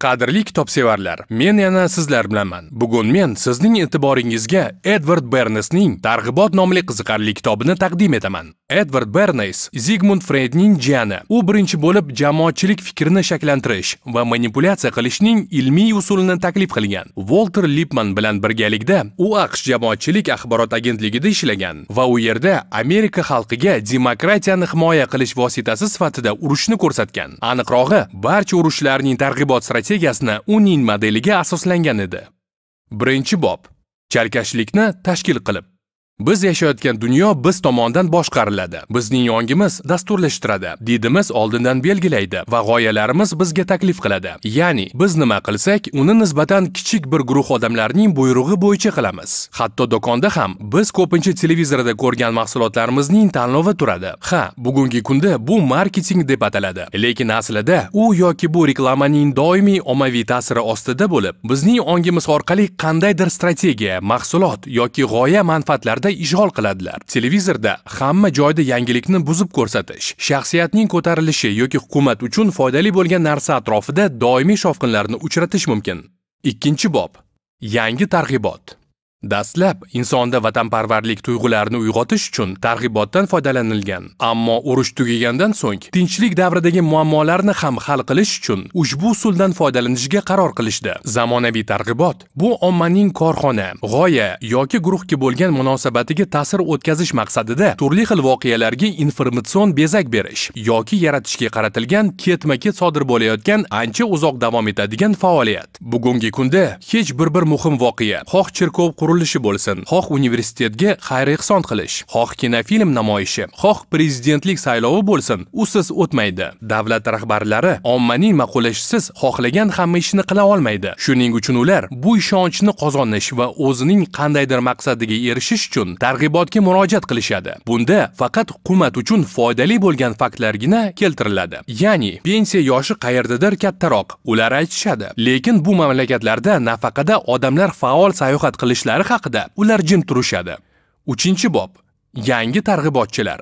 qadrli kitobsevarlar men yana sizlar bilanman bugun men sizning e'tiboringizga edvard bernesning targ'ibot nomli qiziqarli kitobini taqdim etaman Edward Bernays Zigmund Freydning jiyani. U birinchi bo'lib jamoatchilik fikrini shakllantirish va manipulyatsiya qilishning ilmiy usulini taklif qilgan. Walter Lippmann bilan birgalikda u AQSh jamoatchilik axborot agentligida ishlagan va u yerda Amerika xalqiga demokratiyani himoya qilish vositasi sifatida urushni ko'rsatgan. Aniqrog'i, barcha urushlarning targ'ibot strategiyasini uning modeliga asoslangan edi. Birinchi bob: Chalkashlikni tashkil qilib biz yashayotgan dunyo biz tomonidan boshqariladi bizning yongimiz dasturlashtiradi didimiz oldindan belgilaydi va g'oyalarimiz bizga taklif qiladi ya'ni biz nima qilsak uni nisbatan kichik bir guruh odamlarning buyrug'i bo'yicha qilamiz hatto do'konda ham biz ko'pincha televizorda ko'rgan mahsulotlarimizning tanlovi turadi ha bugungi kunda bu marketing deb ataladi lekin aslida u yoki bu reklamaning doimiy ommaviy ta'siri ostida bo'lib bizning ongimiz orqali qandaydir strategiya mahsulot yoki g'oya manfaatlarda ishg'ol qiladilar televizorda hamma joyda yangilikni buzib ko'rsatish shaxsiyatning ko'tarilishi yoki hukumat uchun foydali bo'lgan narsa atrofida doimiy shovqinlarni uchratish mumkin ikkinchi bob yangi targ'ibot Dastlab insonda vatanparvarlik tuyg'ularini uyg'otish uchun targ'ibotdan foydalanilgan, ammo urush tugagandan so'ng tinchlik davridagi muammolarni ham hal qilish uchun ushbu usuldan foydalanishga qaror qilishdi. Zamonaviy targ'ibot bu ommaning korxona, g'oya yoki guruhga bo'lgan munosabatiga ta'sir o'tkazish maqsadida turli xil voqealarga informatsion bezak berish yoki yaratishga qaratilgan ketma-ket sodir bo'layotgan ancha uzoq davom etadigan faoliyat. Bugungi kunda hech bir bir muhim voqea, xoh chirkov qurilishi bo'lsin, xoh universitetga xayr-ehson qilish, xoh kinofilm namoyishi, xoh prezidentlik saylovi bo'lsin, usiz o'tmaydi. Davlat rahbarlari ommaning ma'qullashisiz xohlagan hamma ishni qila olmaydi. Shuning uchun ular bu ishonchni qozonish va o'zining qandaydir maqsadiga erishish uchun targ'ibotga murojaat qilishadi. Bunda faqat hukumat uchun foydali bo'lgan faktlargina keltiriladi. Ya'ni pensiya yoshi qayerdadir kattaroq, ular aytishadi. Lekin bu mamlakatlarda nafaqada odamlar faol sayohat qilishlari haqida ular jim turishadi. 3-bob. Yangi targ'ibotchilar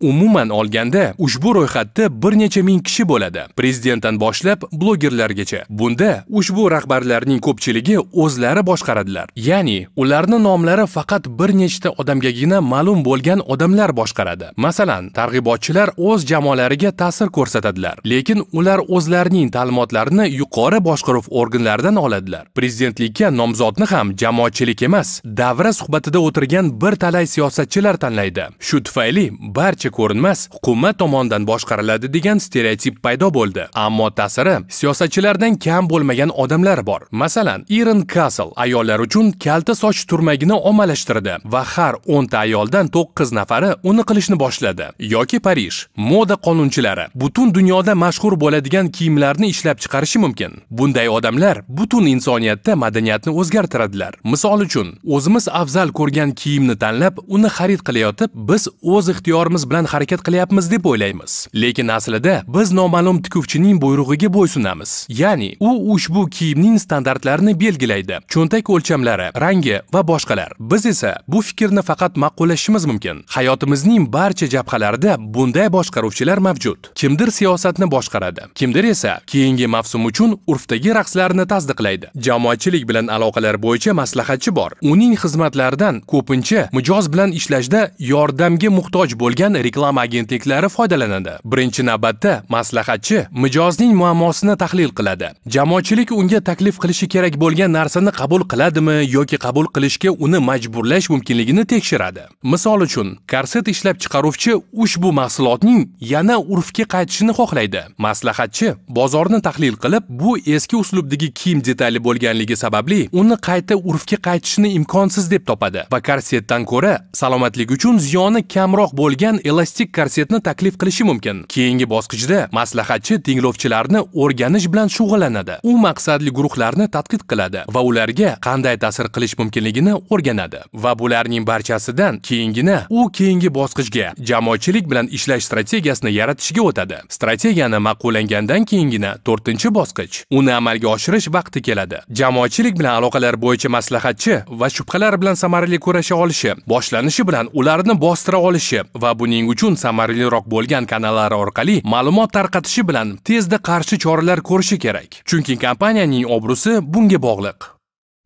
Umuman olganda, ushbu ro'yxatda bir necha ming kishi bo'ladi. Prezidentdan boshlab blogerlargacha. Bunda ushbu rahbarlarning ko'pchiligi o'zlari boshqaradilar. Ya'ni, ularni nomlari faqat bir nechta odamgagina ma'lum bo'lgan odamlar boshqaradi. Masalan, targ'ibotchilar o'z jamoalariga ta'sir ko'rsatadilar, lekin ular o'zlarining ta'limotlarini yuqori boshqaruv organlaridan oladilar. Prezidentlikka nomzodni ham jamoatchilik emas, davra suhbatida o'tirgan bir talay siyosatchilar tanlaydi. Shu tufayli barcha ko'zga ko'rinmas hukumat tomonidan boshqariladi degan stereotip paydo bo'ldi ammo ta'siri siyosatchilardan kam bo'lmagan odamlar bor masalan irin kasl ayollar uchun kalta soch turmagini ommalashtirdi va har 10 ta ayoldan 9 nafari uni qilishni boshladi yoki parij moda qonunchilari butun dunyoda mashhur bo'ladigan kiyimlarni ishlab chiqarishi mumkin bunday odamlar butun insoniyatda madaniyatni o'zgartiradilar misol uchun o'zimiz afzal ko'rgan kiyimni tanlab uni xarid qilayotib biz o'z ixtiyorimiz bilan bilan harakat qilyapmiz deb o'ylaymiz lekin aslida biz noma'lum tikuvchining buyrug'iga bo'ysunamiz ya'ni u ushbu kiyimning standartlarini belgilaydi cho'ntak o'lchamlari rangi va boshqalar biz esa bu fikrni faqat ma'qullashimiz mumkin hayotimizning barcha jabhalarida bunday boshqaruvchilar mavjud kimdir siyosatni boshqaradi kimdir esa keyingi mavsum uchun urfdagi raqslarni tasdiqlaydi jamoatchilik bilan aloqalar bo'yicha maslahatchi bor uning xizmatlaridan ko'pincha mijoz bilan ishlashda yordamga muhtoj bo'lgan reklama agentliklari foydalanadi birinchi navbatda maslahatchi mijozning muammosini tahlil qiladi jamoatchilik unga taklif qilishi kerak bo'lgan narsani qabul qiladimi yoki qabul qilishga uni majburlash mumkinligini tekshiradi misol uchun korset ishlab chiqaruvchi ushbu mahsulotning yana urfga qaytishini xohlaydi maslahatchi bozorni tahlil qilib bu eski uslubdagi kiyim detali bo'lganligi sababli uni qayta urfga qaytishni imkonsiz deb topadi va korsetdan ko'ra salomatlik uchun ziyoni kamroq bo'lgan elastik korsetni taklif qilishi mumkin keyingi bosqichda maslahatchi tinglovchilarni o'rganish bilan shug'ullanadi u maqsadli guruhlarni tadqiq qiladi va ularga qanday ta'sir qilish mumkinligini o'rganadi va bularning barchasidan keyingina u keyingi bosqichga jamoatchilik bilan ishlash strategiyasini yaratishga o'tadi strategiyani ma'qullangandan keyingina 4 bosqich uni amalga oshirish vaqti keladi jamoatchilik bilan aloqalar bo'yicha maslahatchi va shubhalar bilan samarali kurasha olishi boshlanishi bilan ularni bostira olishi va buning shuning uchun samaraliroq bo'lgan kanallar orqali ma'lumot tarqatishi bilan tezda qarshi choralar ko'rishi kerak chunki kompaniyaning obro'si bunga bog'liq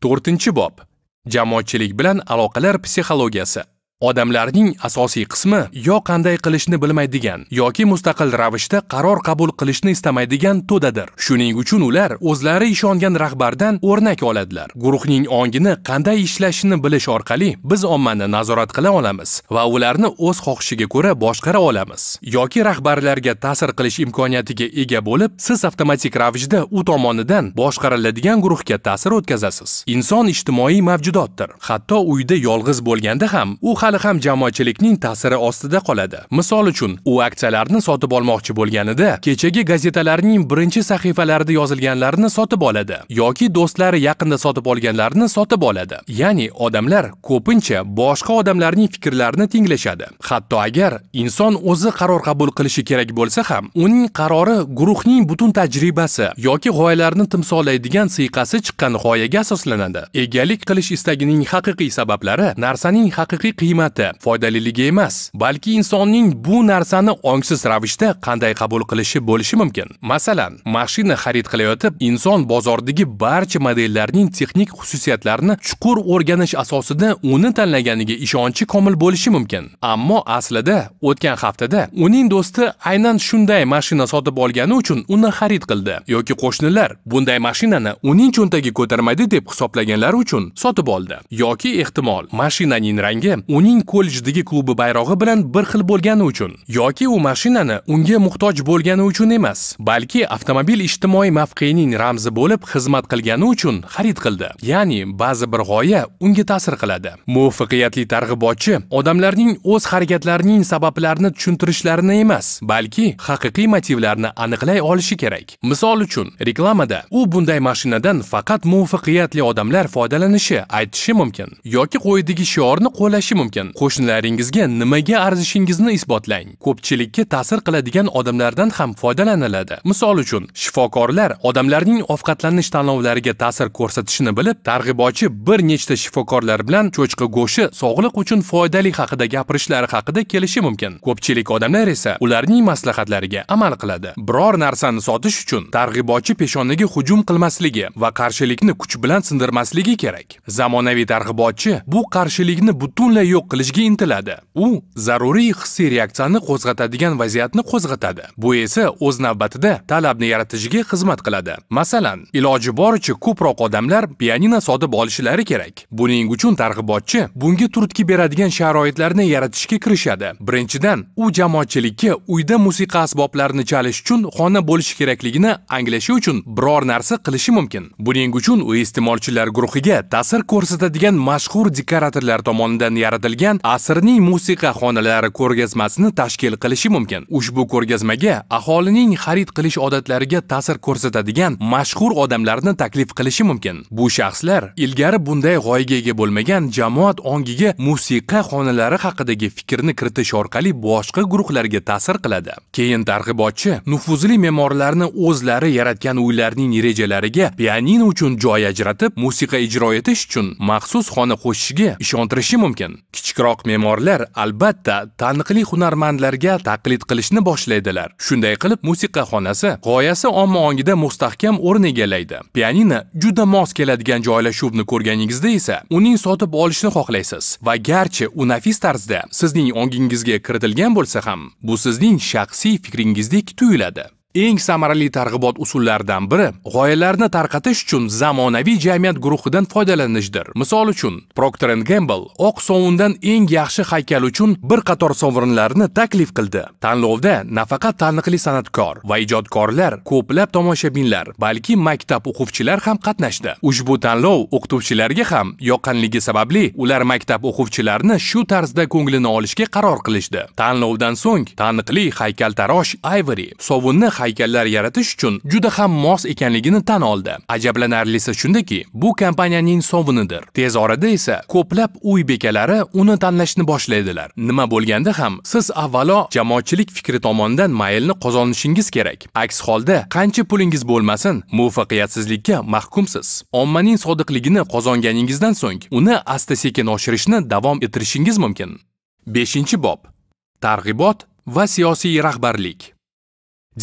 to'rtinchi bob jamoatchilik bilan aloqalar psixologiyasi Odamlarning asosiy qismi yo qanday qilishni bilmaydigan yoki mustaqil ravishda qaror qabul qilishni istamaydigan to'dadir. Shuning uchun ular o'zlari ishongan rahbardan o'rnak oladilar. Guruhning ongini qanday ishlashini bilish orqali biz ommani nazorat qila olamiz va ularni o'z xohishiga ko'ra boshqara olamiz. Yoki rahbarlarga ta'sir qilish imkoniyatiga ega bo'lib, siz avtomatik ravishda u tomonidan boshqariladigan guruhga ta'sir o'tkazasiz. Inson ijtimoiy mavjudotdir. Hatto uyda yolg'iz bo'lganda ham u hali ham jamoatchilikning ta'siri ostida qoladi misol uchun u aksiyalarni sotib olmoqchi bo'lganida kechagi gazetalarning birinchi sahifalarida yozilganlarni sotib oladi yoki do'stlari yaqinda sotib olganlarini sotib oladi ya'ni odamlar ko'pincha boshqa odamlarning fikrlarini tinglashadi hatto agar inson o'zi qaror qabul qilishi kerak bo'lsa ham uning qarori guruhning butun tajribasi yoki g'oyalarni timsollaydigan siyqasi chiqqan g'oyaga asoslanadi egalik qilish istagining haqiqiy sabablari narsaning haqiqiy qiymati qiymati foydaliligi emas balki insonning bu narsani ongsiz ravishda qanday qabul qilishi bo'lishi mumkin masalan mashina xarid qilayotib inson bozordagi barcha modellarning texnik xususiyatlarini chuqur o'rganish asosida uni tanlaganiga ishonchi komil bo'lishi mumkin ammo aslida o'tgan haftada uning do'sti aynan shunday mashina sotib olgani uchun uni xarid qildi yoki qo'shnilar bunday mashinani uning cho'ntagi ko'tarmaydi deb hisoblaganlari uchun sotib oldi yoki ehtimol mashinaning rangi uning uning kollejdagi klubi bayrog'i bilan bir xil bo'lgani uchun yoki u mashinani unga muhtoj bo'lgani uchun emas balki avtomobil ijtimoiy mavqeining ramzi bo'lib xizmat qilgani uchun xarid qildi ya'ni ba'zi bir g'oya unga ta'sir qiladi muvaffaqiyatli targ'ibotchi odamlarning o'z harakatlarining sabablarini tushuntirishlarini emas balki haqiqiy motivlarni aniqlay olishi kerak misol uchun reklamada u bunday mashinadan faqat muvaffaqiyatli odamlar foydalanishi aytishi mumkin yoki qo'yidagi shiorni qo'llashi mumkin lekin qo'shnilaringizga nimaga arzishingizni isbotlang. Ko'pchilikka ta'sir qiladigan odamlardan ham foydalaniladi. Misol uchun, shifokorlar odamlarning ovqatlanish tanlovlariga ta'sir ko'rsatishini bilib, targ'ibotchi bir nechta shifokorlar bilan cho'chqa go'shti sog'liq uchun foydali haqida gapirishlari haqida kelishi mumkin. Ko'pchilik odamlar esa ularning maslahatlariga amal qiladi. Biror narsani sotish uchun targ'ibotchi peshonaga hujum qilmasligi va qarshilikni kuch bilan sindirmasligi kerak. Zamonaviy targ'ibotchi bu qarshilikni butunlay yo'q yo'q qilishga intiladi u zaruriy hissiy reaksiyani qo'zg'atadigan vaziyatni qo'zg'atadi bu esa o'z navbatida talabni yaratishiga xizmat qiladi masalan iloji boricha ko'proq odamlar pianino sotib olishlari kerak buning uchun targ'ibotchi bunga turtki beradigan sharoitlarni yaratishga kirishadi birinchidan u jamoatchilikka uyda musiqa asboblarini chalish uchun xona bo'lishi kerakligini anglashi uchun biror narsa qilishi mumkin buning uchun u iste'molchilar guruhiga ta'sir ko'rsatadigan mashhur dekoratorlar tomonidan yaratilgan etilgan asrning musiqa xonalari ko'rgazmasini tashkil qilishi mumkin. Ushbu ko'rgazmaga aholining xarid qilish odatlariga ta'sir ko'rsatadigan mashhur odamlarni taklif qilishi mumkin. Bu shaxslar ilgari bunday g'oyaga ega bo'lmagan jamoat ongiga musiqa xonalari haqidagi fikrni kiritish orqali boshqa guruhlarga ta'sir qiladi. Keyin targ'ibotchi nufuzli memorlarni o'zlari yaratgan uylarning rejalariga pianino uchun joy ajratib, musiqa ijro etish uchun maxsus xona qo'shishiga ishontirishi mumkin. kichikroq me'morlar albatta taniqli hunarmandlarga taqlid qilishni boshlaydilar shunday qilib musiqa xonasi g'oyasi omma ongida mustahkam o'rin egallaydi pianino juda mos keladigan joylashuvni ko'rganingizda esa uning sotib olishni xohlaysiz va garchi u nafis tarzda sizning ongingizga kiritilgan bo'lsa ham bu sizning shaxsiy fikringizdek tuyuladi eng samarali targ'ibot usullaridan biri g'oyalarni tarqatish uchun zamonaviy jamiyat guruhidan foydalanishdir misol uchun procter and gamble oq sovundan eng yaxshi haykal uchun bir qator sovrinlarni taklif qildi tanlovda nafaqat taniqli san'atkor va ijodkorlar ko'plab tomoshabinlar balki maktab o'quvchilar ham qatnashdi ushbu tanlov o'qituvchilarga ham yoqqanligi sababli ular maktab o'quvchilarini shu tarzda ko'nglini olishga qaror qilishdi tanlovdan so'ng taniqli haykaltarosh ivory sovunni haykallar yaratish uchun juda ham mos ekanligini tan oldi ajablanarlisi shundaki bu kompaniyaning sovunidir tez orada esa ko'plab uy bekalari uni tanlashni boshlaydilar nima bo'lganda ham siz avvalo jamoatchilik fikri tomonidan maylni qozonishingiz kerak aks holda qancha pulingiz bo'lmasin muvaffaqiyatsizlikka mahkumsiz ommaning sodiqligini qozonganingizdan so'ng uni asta sekin oshirishni davom ettirishingiz mumkin beshinchi bob targ'ibot va siyosiy rahbarlik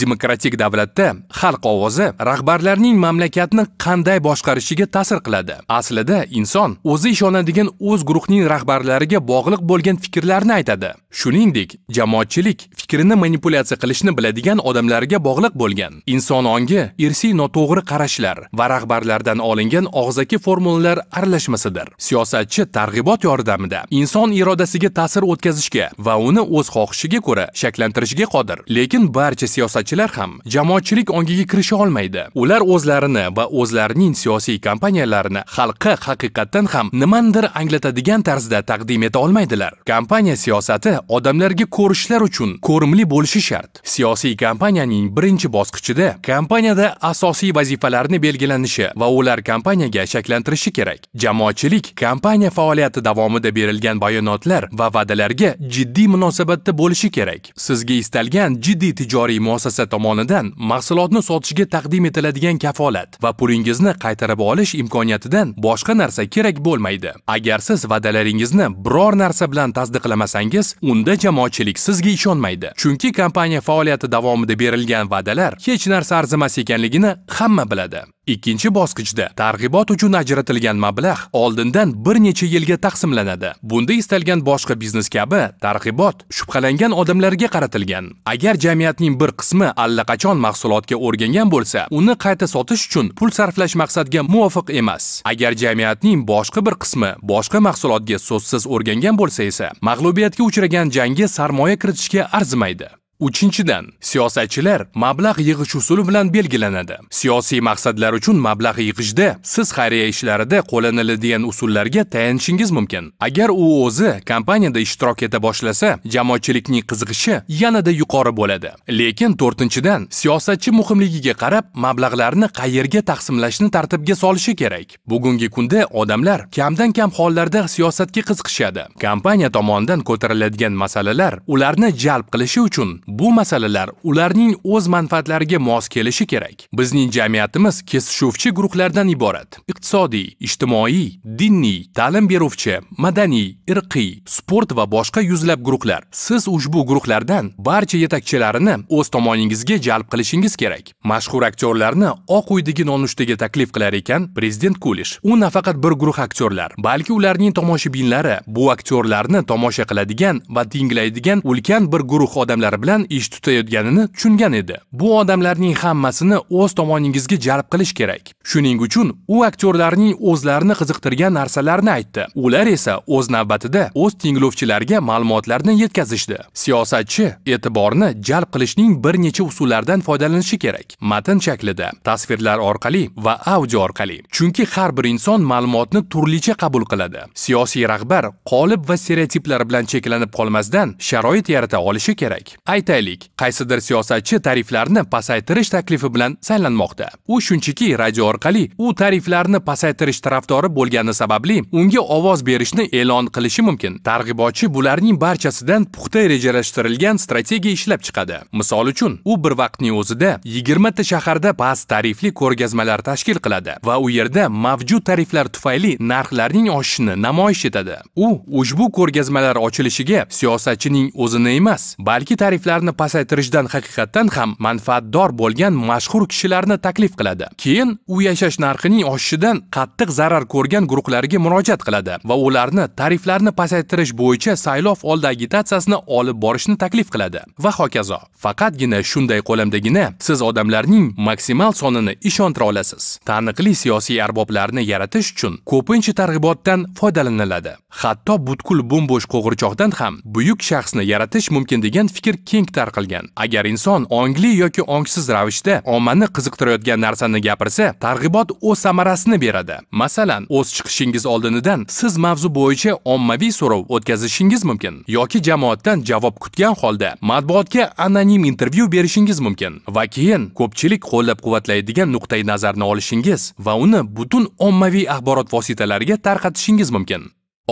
demokratik davlatda xalq ovozi rahbarlarning mamlakatni qanday boshqarishiga ta'sir qiladi aslida inson o'zi ishonadigan o'z guruhning rahbarlariga bog'liq bo'lgan fikrlarni aytadi shuningdek jamoatchilik fikrini manipulyatsiya qilishni biladigan odamlarga bog'liq bo'lgan inson ongi irsiy noto'g'ri qarashlar va rahbarlardan olingan og'zaki formulalar aralashmasidir siyosatchi targ'ibot yordamida inson irodasiga ta'sir o'tkazishga va uni o'z xohishiga ko'ra shakllantirishga qodir lekin barcha siyosat siyosatchilar ham jamoatchilik ongiga kirisha olmaydi ular o'zlarini va o'zlarining siyosiy kompaniyalarini xalqqa haqiqatdan ham nimanidir anglatadigan tarzda taqdim eta olmaydilar kompaniya siyosati odamlarga ko'rishlar uchun ko'rimli bo'lishi shart siyosiy kompaniyaning birinchi bosqichida kompaniyada asosiy vazifalarni belgilanishi va ular kompaniyaga shakllantirishi kerak jamoatchilik kompaniya faoliyati davomida berilgan bayonotlar va va'dalarga jiddiy munosabatda bo'lishi kerak sizga istalgan jiddiy tijoriy muossasa muassasa tomonidan mahsulotni sotishga taqdim etiladigan kafolat va pulingizni qaytarib olish imkoniyatidan boshqa narsa kerak bo'lmaydi agar siz va'dalaringizni biror narsa bilan tasdiqlamasangiz unda jamoatchilik sizga ishonmaydi chunki kompaniya faoliyati davomida berilgan va'dalar hech narsa arzimas ekanligini hamma biladi Ikkinchi bosqichda targ'ibot uchun ajratilgan mablag' oldindan bir necha yilga taqsimlanadi. Bunda istalgan boshqa biznes kabi targ'ibot shubhalangan odamlarga qaratilgan. Agar jamiyatning bir qismi allaqachon mahsulotga o'rgangan bo'lsa, uni qayta sotish uchun pul sarflash maqsadga muvofiq emas. Agar jamiyatning boshqa bir qismi boshqa mahsulotga so'zsiz o'rgangan bo'lsa esa, mag'lubiyatga uchragan jangga sarmoya kiritishga arzimaydi. Uchinchidan, siyosatchilar mablag' yig'ish usuli bilan belgilanadi. Siyosiy maqsadlar uchun mablag' yig'ishda siz xayriya ishlarida qo'llaniladigan usullarga tayanishingiz mumkin. Agar u o'zi kompaniyada ishtirok eta boshlasa, jamoatchilikning qiziqishi yanada yuqori bo'ladi. Lekin 4-dan siyosatchi muhimligiga qarab mablag'larni qayerga taqsimlashni tartibga solishi kerak. Bugungi kunda odamlar kamdan kam hollarda siyosatga qiziqishadi. Kompaniya tomonidan ko'tariladigan masalalar ularni jalb qilishi uchun bu masalalar ularning o'z manfaatlariga mos kelishi kerak. Bizning jamiyatimiz kesishuvchi guruhlardan iborat. Iqtisodiy, ijtimoiy, diniy, ta'lim beruvchi, madaniy, irqiy, sport va boshqa yuzlab guruhlar. Siz ushbu guruhlardan barcha yetakchilarini o'z tomoningizga jalb qilishingiz kerak. Mashhur aktyorlarni Oq uydagi nonushtaga taklif qilar ekan prezident Kulish. U nafaqat bir guruh aktyorlar, balki ularning tomoshabinlari bu aktyorlarni tomosha qiladigan va tinglaydigan ulkan bir guruh odamlar bilan bilan ish tutayotganini tushungan edi bu odamlarning hammasini o'z tomoningizga jalb qilish kerak shuning uchun u aktyorlarning o'zlarini qiziqtirgan narsalarni aytdi ular esa o'z navbatida o'z tinglovchilarga ma'lumotlarni yetkazishdi siyosatchi e'tiborni jalb qilishning bir necha usullaridan foydalanishi kerak matn shaklida tasvirlar orqali va audio orqali chunki har bir inson ma'lumotni turlicha qabul qiladi siyosiy rahbar qolib va stereotiplar bilan cheklanib qolmasdan sharoit yarata olishi kerak ayt aytaylik qaysidir siyosatchi tariflarni pasaytirish taklifi bilan saylanmoqda u shunchaki radio orqali u tariflarni pasaytirish tarafdori bo'lgani sababli unga ovoz berishni e'lon qilishi mumkin targ'ibotchi bularning barchasidan puxta rejalashtirilgan strategiya ishlab chiqadi misol uchun u bir vaqtning o'zida yigirmata shaharda past tarifli ko'rgazmalar tashkil qiladi va u yerda mavjud tariflar tufayli narxlarning oshishini namoyish etadi u ushbu ko'rgazmalar ochilishiga siyosatchining o'zini emas balki tariflar narxlarni pasaytirishdan haqiqatdan ham manfaatdor bo'lgan mashhur kishilarni taklif qiladi keyin u yashash narxining oshishidan qattiq zarar ko'rgan guruhlarga murojaat qiladi va ularni tariflarni pasaytirish bo'yicha saylov oldi agitatsiyasini olib borishni taklif qiladi va hokazo faqatgina shunday qo'limdagina siz odamlarning maksimal sonini ishontira olasiz taniqli siyosiy arboblarni yaratish uchun ko'pincha targ'ibotdan foydalaniladi hatto butkul bo'm bo'sh qo'g'irchoqdan ham buyuk shaxsni yaratish mumkin degan fikr keng keng tarqalgan agar inson ongli yoki ongsiz ravishda ommani qiziqtirayotgan narsani gapirsa targ'ibot o'z samarasini beradi masalan o'z chiqishingiz oldinidan siz mavzu bo'yicha ommaviy so'rov o'tkazishingiz mumkin yoki jamoatdan javob kutgan holda matbuotga anonim intervyu berishingiz mumkin va keyin ko'pchilik qo'llab quvvatlaydigan nuqtai nazarni olishingiz va uni butun ommaviy axborot vositalariga tarqatishingiz mumkin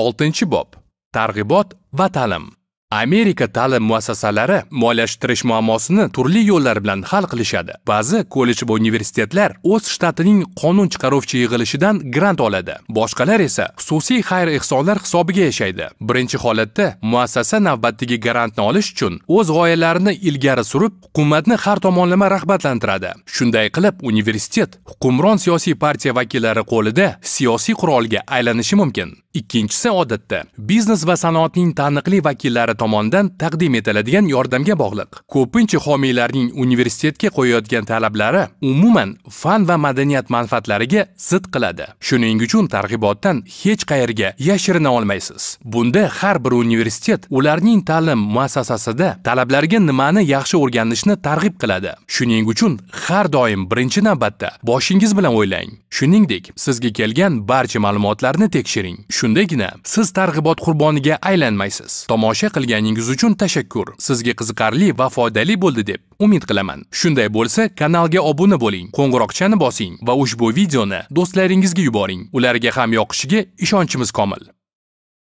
oltinchi bob targ'ibot va ta'lim amerika ta'lim muassasalari moliyalashtirish muammosini turli yo'llar bilan hal qilishadi ba'zi kollej va universitetlar o'z shtatining qonun chiqaruvchi yig'ilishidan grant oladi boshqalar esa xususiy xayr ehsonlar hisobiga yashaydi birinchi holatda muassasa navbatdagi grantni olish uchun o'z g'oyalarini ilgari surib hukumatni har tomonlama rag'batlantiradi shunday qilib universitet hukmron siyosiy partiya vakillari qo'lida siyosiy qurolga aylanishi mumkin ikkinchisi odatda biznes va sanoatning taniqli vakillari tomonidan taqdim etiladigan yordamga bog'liq ko'pincha homiylarning universitetga qo'yayotgan talablari umuman fan va madaniyat manfaatlariga zid qiladi shuning uchun targ'ibotdan hech qayerga yashirina olmaysiz bunda har bir universitet ularning ta'lim muassasasida talablarga nimani yaxshi o'rganishni targ'ib qiladi shuning uchun har doim birinchi navbatda boshingiz bilan o'ylang shuningdek sizga kelgan barcha ma'lumotlarni tekshiring Shundagina siz targ'ibot qurboniga aylanmaysiz. Tomosha qilganingiz uchun tashakkur. Sizga qiziqarli va foydali bo'ldi deb umid qilaman. Shunday bo'lsa, kanalga obuna bo'ling, qo'ng'iroqchani bosing va ushbu videoni do'stlaringizga yuboring. Ularga ham yoqishiga ishonchimiz komil.